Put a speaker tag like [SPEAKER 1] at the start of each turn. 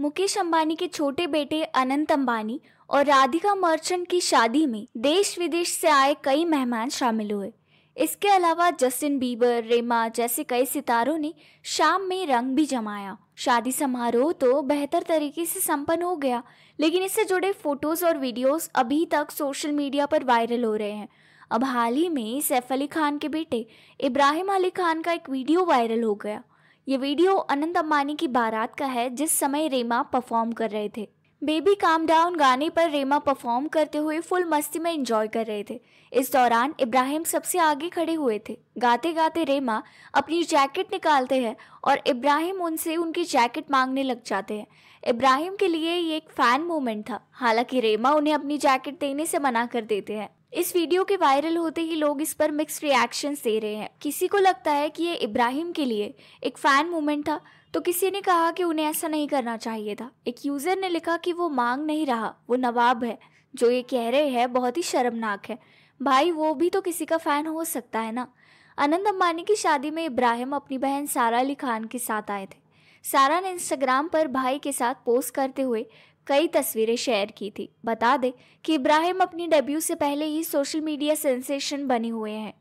[SPEAKER 1] मुकेश अंबानी के छोटे बेटे अनंत अंबानी और राधिका मर्चेंट की शादी में देश विदेश से आए कई मेहमान शामिल हुए इसके अलावा जस्टिन बीबर रेमा जैसे कई सितारों ने शाम में रंग भी जमाया शादी समारोह तो बेहतर तरीके से संपन्न हो गया लेकिन इससे जुड़े फोटोज और वीडियोस अभी तक सोशल मीडिया पर वायरल हो रहे हैं अब हाल ही में सैफ अली खान के बेटे इब्राहिम अली खान का एक वीडियो वायरल हो गया ये वीडियो अनंत अम्बानी की बारात का है जिस समय रेमा परफॉर्म कर रहे थे बेबी काम डाउन गाने पर रेमा परफॉर्म करते हुए फुल मस्ती में एंजॉय कर रहे थे इस दौरान इब्राहिम सबसे आगे खड़े हुए थे गाते गाते रेमा अपनी जैकेट निकालते हैं और इब्राहिम उनसे उनकी जैकेट मांगने लग जाते हैं इब्राहिम के लिए ये एक फ़ैन मोमेंट था हालांकि रेमा उन्हें अपनी जैकेट देने से मना कर देते हैं इस वीडियो के वायरल होते ही लोग इस पर मिक्स रिएक्शन दे रहे हैं किसी को लगता है कि ये इब्राहिम के लिए एक फ़ैन मोमेंट था तो किसी ने कहा कि उन्हें ऐसा नहीं करना चाहिए था एक यूज़र ने लिखा कि वो मांग नहीं रहा वो नवाब है जो ये कह रहे हैं बहुत ही शर्मनाक है भाई वो भी तो किसी का फ़ैन हो सकता है ना अनंत अम्बानी की शादी में इब्राहिम अपनी बहन सारा अली खान के साथ आए थे सारा ने इंस्टाग्राम पर भाई के साथ पोस्ट करते हुए कई तस्वीरें शेयर की थी बता दें कि इब्राहिम अपनी डेब्यू से पहले ही सोशल मीडिया सेंसेशन बने हुए हैं